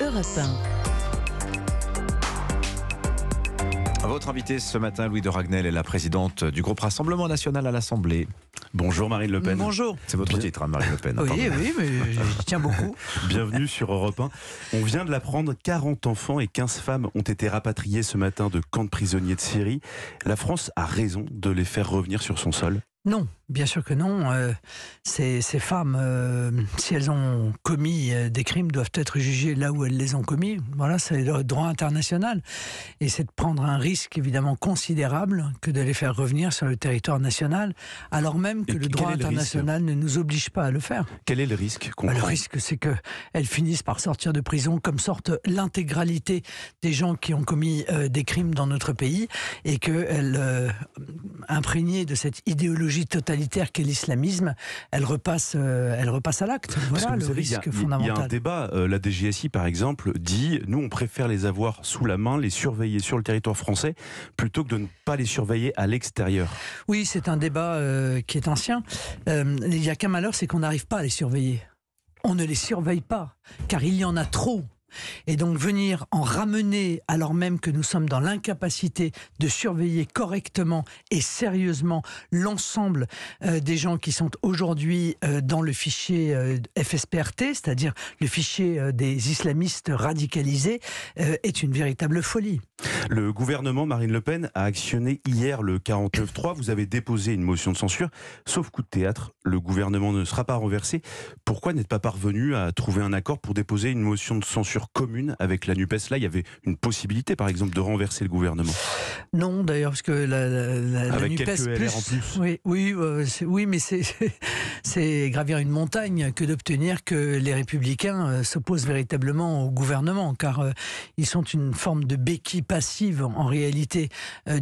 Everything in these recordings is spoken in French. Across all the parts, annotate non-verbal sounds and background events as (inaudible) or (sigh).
Europe Votre invité ce matin, Louis de Ragnel, est la présidente du groupe Rassemblement National à l'Assemblée. Bonjour Marine Le Pen. Bonjour. C'est votre titre, hein, Marine Le Pen. Oui, oui, mais je tiens beaucoup. (laughs) Bienvenue sur Europe 1. On vient de l'apprendre, 40 enfants et 15 femmes ont été rapatriés ce matin de camps de prisonniers de Syrie. La France a raison de les faire revenir sur son sol. Non, bien sûr que non. Euh, ces, femmes, euh, si elles ont commis euh, des crimes, doivent être jugées là où elles les ont commis. Voilà, c'est le droit international. Et c'est de prendre un risque évidemment considérable que de les faire revenir sur le territoire national, alors même que le droit international ne nous oblige pas à le faire. Quel est le risque bah, Le risque, c'est qu'elles finissent par sortir de prison comme sorte l'intégralité des gens qui ont commis des crimes dans notre pays et qu'elles imprégnée de cette idéologie totalitaire qu'est l'islamisme, elle repasse, euh, elle repasse à l'acte. Voilà le risque fondamental. Il y a un débat. Euh, la DGSI, par exemple, dit nous, on préfère les avoir sous la main, les surveiller sur le territoire français, plutôt que de ne pas les surveiller à l'extérieur. Oui, c'est un débat euh, qui est ancien. il y a qu'un malheur, c'est qu'on n'arrive pas à les surveiller. On ne les surveille pas, car il y en a trop et donc venir en ramener alors même que nous sommes dans l'incapacité de surveiller correctement et sérieusement l'ensemble euh, des gens qui sont aujourd'hui euh, dans le fichier euh, FSPRT, c'est-à-dire le fichier des islamistes radicalisés, est une véritable folie. Le gouvernement Marine Le Pen a actionné hier le 49-3. Vous avez déposé une motion de censure. Sauf coup de théâtre, le gouvernement ne sera pas renversé. Pourquoi n'êtes pas parvenu à trouver un accord pour déposer une motion de censure commune avec la NUPES Là, il y avait une possibilité, par exemple, de renverser le gouvernement. Non, d'ailleurs, parce que la, NUPES. Plus, Oui, oui, euh, mais (laughs) c'est gravir une montagne que d'obtenir que les Républicains euh, s'opposent véritablement au gouvernement, car euh, ils sont une forme de béquille passive, en réalité,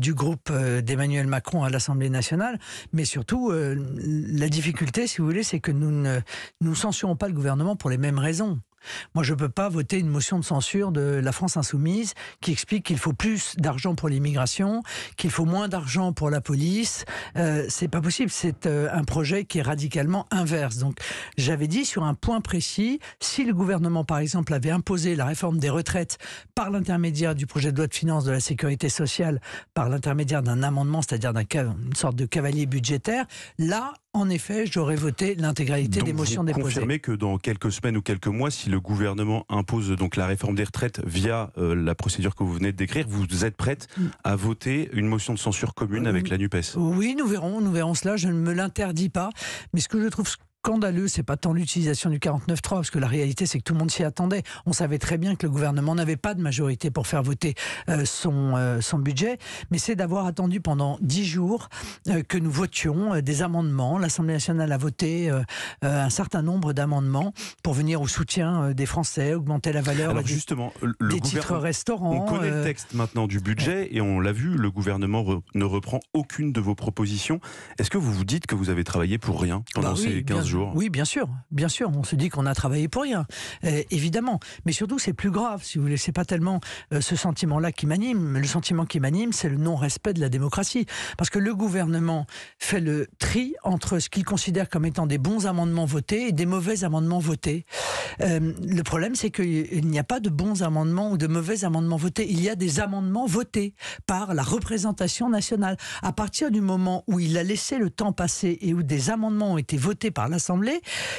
du groupe d'Emmanuel Macron à l'Assemblée nationale. Mais surtout, la difficulté, si vous voulez, c'est que nous ne nous censurons pas le gouvernement pour les mêmes raisons. Moi, je ne peux pas voter une motion de censure de la France insoumise qui explique qu'il faut plus d'argent pour l'immigration, qu'il faut moins d'argent pour la police. Euh, Ce n'est pas possible. C'est euh, un projet qui est radicalement inverse. Donc, j'avais dit sur un point précis, si le gouvernement, par exemple, avait imposé la réforme des retraites par l'intermédiaire du projet de loi de finances de la sécurité sociale, par l'intermédiaire d'un amendement, c'est-à-dire d'une sorte de cavalier budgétaire, là, en effet, j'aurais voté l'intégralité des motions vous Confirmez que dans quelques semaines ou quelques mois, si le gouvernement impose donc la réforme des retraites via euh, la procédure que vous venez de décrire, vous êtes prête mm. à voter une motion de censure commune euh, avec mm. la Nupes. Oui, nous verrons, nous verrons cela. Je ne me l'interdis pas, mais ce que je trouve scandaleux, c'est pas tant l'utilisation du 49.3, parce que la réalité, c'est que tout le monde s'y attendait. On savait très bien que le gouvernement n'avait pas de majorité pour faire voter euh, euh, son, budget, mais c'est d'avoir attendu pendant dix jours euh, que nous votions des amendements. L'Assemblée nationale a voté un certain nombre d'amendements pour venir au soutien des Français, augmenter la valeur Alors, des, justement, le titres restaurants. On connaît le texte maintenant du budget et on l'a vu, le gouvernement ne reprend aucune de vos propositions. Est-ce que vous vous dites que vous avez travaillé pour rien pendant bah ces 15 jours oui, bien sûr, bien sûr. On se dit qu'on a travaillé pour rien, eh, évidemment. Mais surtout, c'est plus grave, si vous voulez. pas tellement euh, ce sentiment-là qui m'anime. Le sentiment qui m'anime, c'est le non-respect de la démocratie. Parce que le gouvernement fait le tri entre ce qu'il considère comme étant des bons amendements votés et des mauvais amendements votés. Euh, le problème, c'est qu'il n'y a pas de bons amendements ou de mauvais amendements votés. Il y a des amendements votés par la représentation nationale. À partir du moment où il a laissé le temps passer et où des amendements ont été votés par la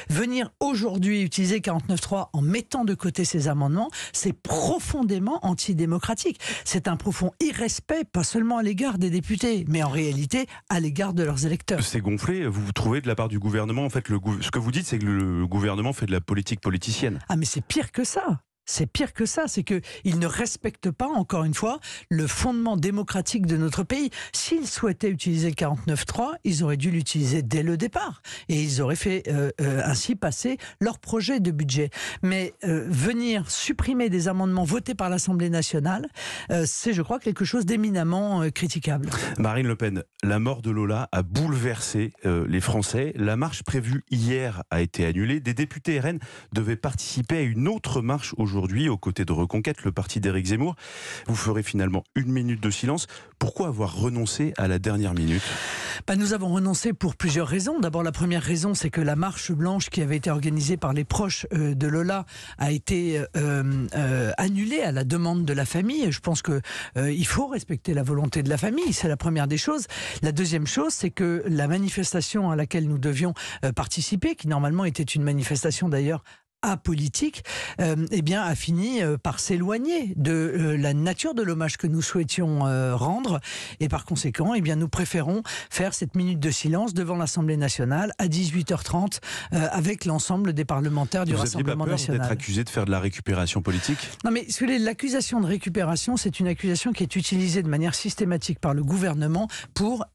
venir aujourd'hui utiliser 49.3 en mettant de côté ces amendements, c'est profondément antidémocratique. C'est un profond irrespect, pas seulement à l'égard des députés, mais en réalité à l'égard de leurs électeurs. C'est gonflé, vous vous trouvez de la part du gouvernement. En fait, le, ce que vous dites, c'est que le gouvernement fait de la politique politicienne. Ah mais c'est pire que ça. C'est pire que ça, c'est qu'ils ne respectent pas, encore une fois, le fondement démocratique de notre pays. S'ils souhaitaient utiliser le 49.3, ils auraient dû l'utiliser dès le départ. Et ils auraient fait euh, euh, ainsi passer leur projet de budget. Mais euh, venir supprimer des amendements votés par l'Assemblée nationale, c'est, je crois, quelque chose d'éminemment critiquable. Marine Le Pen, la mort de Lola a bouleversé les Français. La marche prévue hier a été annulée. Des députés RN devaient participer à une autre marche aujourd'hui aujourd'hui, aux côtés de Reconquête, le parti d'Éric Zemmour. Vous ferez finalement une minute de silence. Pourquoi avoir renoncé à la dernière minute bah, Nous avons renoncé pour plusieurs raisons. D'abord, la première raison, c'est que la marche blanche qui avait été organisée par les proches euh, de Lola a été euh, euh, annulée à la demande de la famille. Je pense que il faut respecter la volonté de la famille. C'est la première des choses. La deuxième chose, c'est que la manifestation à laquelle nous devions participer, qui normalement était une manifestation d'ailleurs apolitique, euh, eh bien, a fini euh, par s'éloigner de euh, la nature de l'hommage que nous souhaitions euh, rendre. Et par conséquent, eh bien, nous préférons faire cette minute de silence devant l'Assemblée nationale à 18h30 avec l'ensemble des parlementaires du Vous Rassemblement pas peur d'être accusé de faire de la récupération politique Non, mais l'accusation de récupération, c'est une accusation qui est utilisée de manière systématique par le gouvernement pour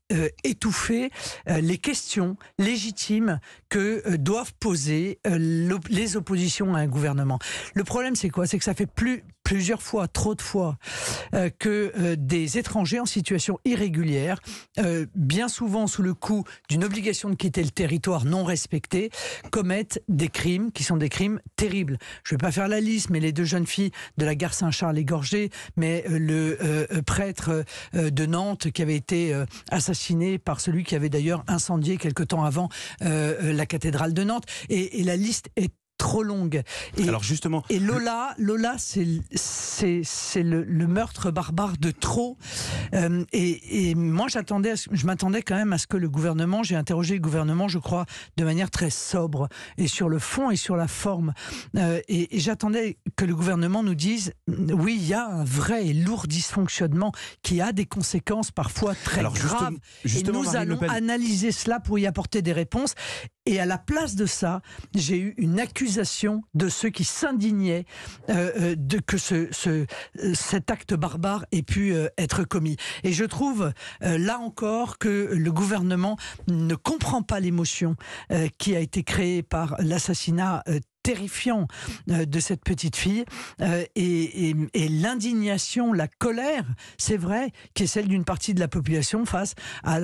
étouffer les questions légitimes que doivent poser les oppositions à un gouvernement. Le problème, c'est quoi C'est que ça fait plus, plusieurs fois, trop de fois, euh, que euh, des étrangers en situation irrégulière, euh, bien souvent sous le coup d'une obligation de quitter le territoire non respectée, commettent des crimes qui sont des crimes terribles. Je ne vais pas faire la liste, mais les deux jeunes filles de la gare Saint-Charles égorgées, mais le prêtre de Nantes qui avait été assassiné par celui qui avait d'ailleurs incendié quelque temps avant la cathédrale de Nantes. et la liste est trop longue. Et, Alors justement, et Lola, Lola, c'est le, meurtre barbare de trop. Euh, et, moi, j'attendais, je m'attendais quand même à ce que le gouvernement, j'ai interrogé le gouvernement, je crois, de manière très sobre et sur le fond et sur la forme. Euh, et, j'attendais que le gouvernement nous dise, oui, il y a un vrai et lourd dysfonctionnement qui a des conséquences parfois très graves. et nous allons analyser cela pour y apporter des réponses. Et à la place de ça, j'ai eu une accusation de ceux qui s'indignaient euh, euh de que ce, cet acte barbare ait pu euh, être commis. Et je trouve euh, là encore que le gouvernement ne comprend pas l'émotion qui a été créée par l'assassinat terrifiant de cette petite fille et, l'indignation, la colère, c'est vrai, qui est celle d'une partie de la population face à,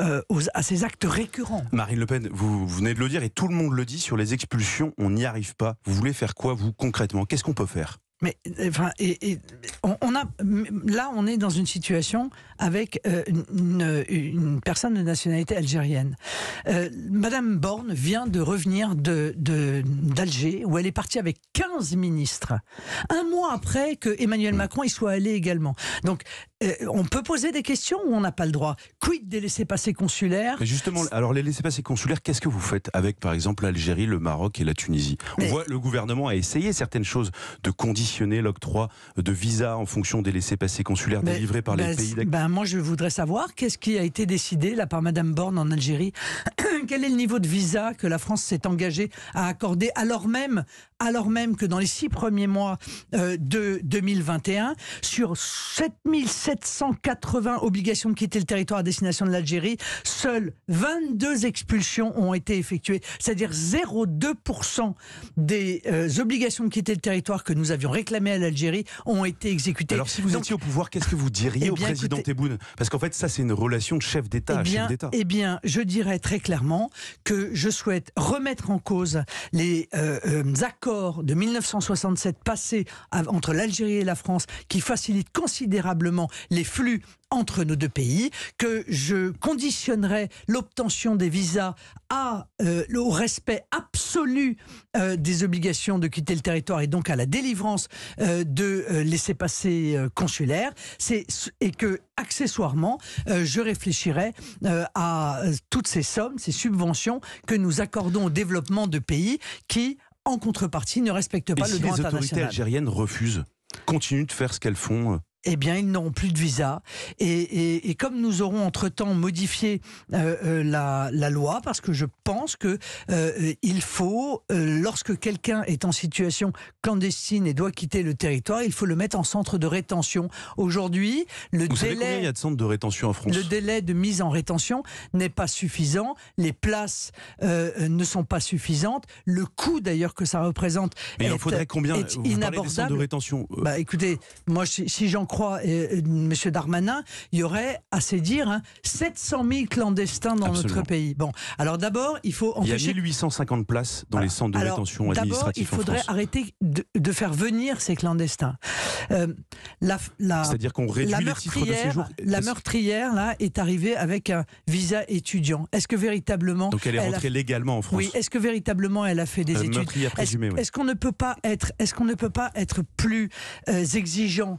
euh, à ces actes récurrents. Marine Le Pen, vous, venez de le dire et tout le monde le dit sur les expulsions, on n'y arrive pas. Vous voulez faire quoi, vous, concrètement Qu'est-ce qu'on peut faire mais enfin, et, on, a là, on est dans une situation avec euh, une, personne de nationalité algérienne. Euh, Madame Borne vient de revenir de, d'Alger, où elle est partie avec 15 ministres, un mois après que Emmanuel mm. Macron y soit allé également. Donc, euh, on peut poser des questions ou on n'a pas le droit Quid des laissés-passer consulaires Mais Justement, alors les laissés-passer consulaires, qu'est-ce que vous faites avec par exemple l'Algérie, le Maroc et la Tunisie On voit le gouvernement a essayé certaines choses de conditionner l'octroi de visas en fonction des laissés-passer consulaires délivrés par les ben, pays ben Moi, je voudrais savoir qu'est-ce qui a été décidé là par Madame Borne en Algérie. (clears throat) Quel est le niveau de visa que la France s'est engagée à accorder alors même alors même que dans les six premiers mois euh, de 2021, sur 7780 obligations de quitter le territoire à destination de l'Algérie, seules 22 expulsions ont été effectuées, c'est-à-dire 0,2% des euh, obligations de quitter le territoire que nous avions réclamées à l'Algérie ont été exécutées. Alors si vous étiez au pouvoir, qu'est-ce que vous diriez eh au président Tebboune Parce qu'en fait, ça, c'est une relation de chef d'État eh à chef d'État. Eh bien, je dirais très clairement que je souhaite remettre en cause les euh, accords de 1967 passé entre l'Algérie et la France qui facilite considérablement les flux entre nos deux pays, que je conditionnerai l'obtention des visas à, euh, au respect absolu euh, des obligations de quitter le territoire et donc à la délivrance euh, de laissez passer consulaires. C'est, et que, accessoirement, je réfléchirai à toutes ces sommes, ces subventions que nous accordons au développement de pays qui, en contrepartie, ne respectent pas le droit international. Les autorités algériennes refusent, continuent de faire ce qu'elles font euh, eh bien, ils n'auront plus de visa. Et, comme nous aurons entre-temps modifié euh, euh, la, loi, parce que je pense que euh, il faut, lorsque quelqu'un est en situation clandestine et doit quitter le territoire, il faut le mettre en centre de rétention. Aujourd'hui, le délai... de de rétention en France Le délai de mise en rétention n'est pas suffisant. Les places ne sont pas suffisantes. Le coût, d'ailleurs, que ça représente Mais il faudrait combien Vous inabordable. de rétention bah, Écoutez, moi, si, j'en et, euh, euh, M. Darmanin, il y aurait, à dire dire, 700 000 clandestins dans notre pays. Bon, alors d'abord, il faut empêcher... Il y a 1850 places dans les centres de détention rétention administrative D'abord, il faudrait arrêter de, faire venir ces clandestins. Euh, la, C'est-à-dire qu'on réduit la les de séjour La meurtrière, là, est arrivée avec un visa étudiant. Est-ce que véritablement... Donc elle est rentrée légalement en France Oui, est-ce que véritablement elle a fait des études Est-ce qu'on ne peut pas être, est-ce qu'on ne peut pas être plus exigeant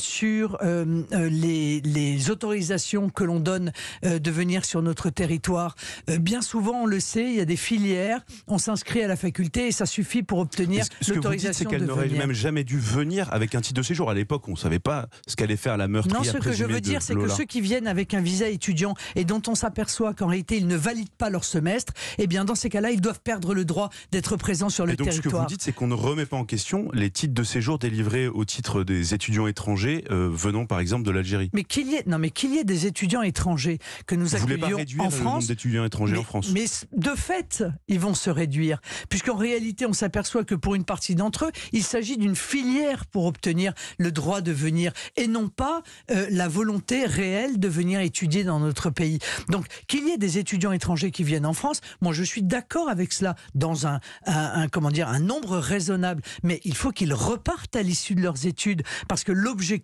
sur euh, euh, les, autorisations que l'on donne euh, de venir sur notre territoire. bien souvent, on le sait, il y a des filières, on s'inscrit à la faculté et ça suffit pour obtenir l'autorisation. Ce c'est qu'elle n'aurait même jamais dû venir avec un titre de séjour. À l'époque, on ne savait pas ce qu'allait faire la meurtrière. Non, ce que je veux dire, c'est que ceux qui viennent avec un visa étudiant et dont on s'aperçoit qu'en réalité, ils ne valident pas leur semestre, eh bien, dans ces cas-là, ils doivent perdre le droit d'être présents sur le et donc, Ce que vous dites, c'est qu'on ne remet pas en question les titres de séjour délivrés au titre des étudiants étrangers euh, venant par exemple de l'Algérie. Mais qu'il y ait non mais qu'il y ait des étudiants étrangers que nous accueillons en France. d'étudiants étrangers mais, en France. Mais de fait, ils vont se réduire puisqu'en réalité, on s'aperçoit que pour une partie d'entre eux, il s'agit d'une filière pour obtenir le droit de venir et non pas euh, la volonté réelle de venir étudier dans notre pays. Donc qu'il y ait des étudiants étrangers qui viennent en France, moi je suis d'accord avec cela dans un, un, comment dire un nombre raisonnable, mais il faut qu'ils repartent à l'issue de leurs études parce que l'objectif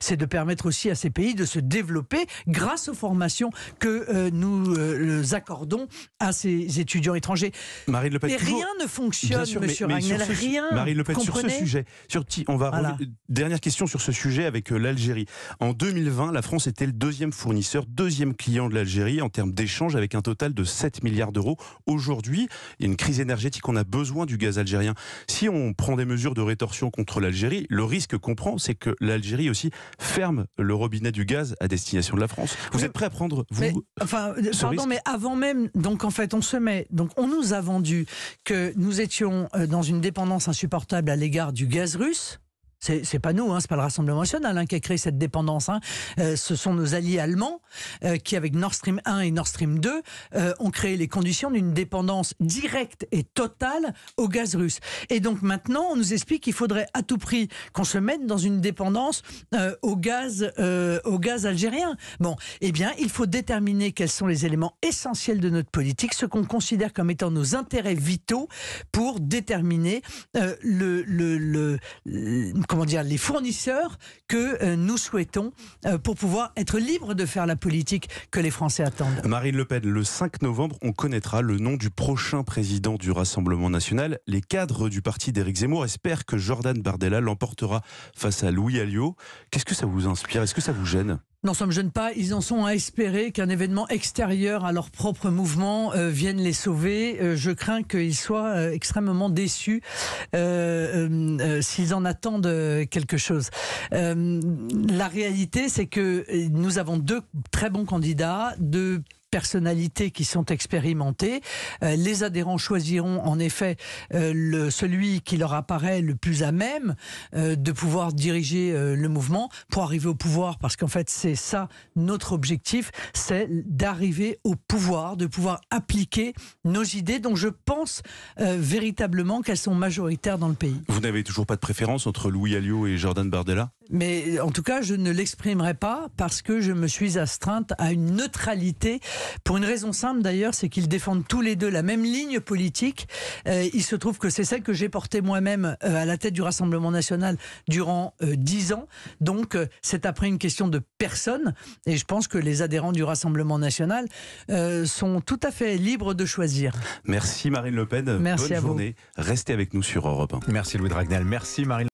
c'est de permettre aussi à ces pays de se développer grâce aux formations que euh, nous euh, accordons à ces étudiants étrangers. mais rien ne fonctionne, monsieur Ragnel, Marie Le sur ce sujet, sur on va dernière question sur ce sujet avec euh, l'Algérie. En 2020, la France était le deuxième fournisseur, deuxième client de l'Algérie en termes d'échanges avec un total de 7 milliards d'euros. Aujourd'hui, il y a une crise énergétique, on a besoin du gaz algérien. Si on prend des mesures de rétorsion contre l'Algérie, le risque qu'on prend, c'est que l'Algérie aussi ferme le robinet du gaz à destination de la France. Vous êtes prêt à prendre vous Enfin, euh, pardon, mais avant même, donc en fait, on se met. Donc, on nous a vendu que nous étions euh, dans une dépendance insupportable à l'égard du gaz russe. C'est pas nous, hein, c'est pas le Rassemblement national hein, qui a créé cette dépendance. Hein. Euh, ce sont nos alliés allemands euh, qui, avec Nord Stream 1 et Nord Stream 2, euh, ont créé les conditions d'une dépendance directe et totale au gaz russe. Et donc maintenant, on nous explique qu'il faudrait à tout prix qu'on se mette dans une dépendance au gaz, au gaz algérien. Bon, eh bien, il faut déterminer quels sont les éléments essentiels de notre politique, ce qu'on considère comme étant nos intérêts vitaux pour déterminer le, le comment dire, les fournisseurs que euh, nous souhaitons euh, pour pouvoir être libres de faire la politique que les Français attendent. Marine Le Pen, le 5 novembre, on connaîtra le nom du prochain président du Rassemblement national. Les cadres du parti d'Éric Zemmour espèrent que Jordan Bardella l'emportera face à Louis Alliot. Qu'est-ce que ça vous inspire Est-ce que ça vous gêne N'en sommes-jeunes pas, ils en sont à espérer qu'un événement extérieur à leur propre mouvement euh, vienne les sauver. Euh, je crains qu'ils soient euh, extrêmement déçus s'ils en attendent quelque chose. la réalité, c'est que nous avons deux très bons candidats, deux personnalités qui sont expérimentées. Euh, les adhérents choisiront en effet euh, celui qui leur apparaît le plus à même euh, de pouvoir diriger le mouvement pour arriver au pouvoir, parce qu'en fait c'est ça notre objectif, c'est d'arriver au pouvoir, de pouvoir appliquer nos idées dont je pense véritablement qu'elles sont majoritaires dans le pays. Vous n'avez toujours pas de préférence entre Louis Alliot et Jordan Bardella mais en tout cas, je ne l'exprimerai pas parce que je me suis astreinte à une neutralité pour une raison simple d'ailleurs, c'est qu'ils défendent tous les deux la même ligne politique. Euh, il se trouve que c'est celle que j'ai portée moi-même euh, à la tête du Rassemblement national durant euh, dix ans. Donc c'est après une question de personne et je pense que les adhérents du Rassemblement national sont tout à fait libres de choisir. Merci Marine Le Pen. Merci Bonne à journée. Restez avec nous sur Europe 1. Merci Louis Dragnel. Merci Marine.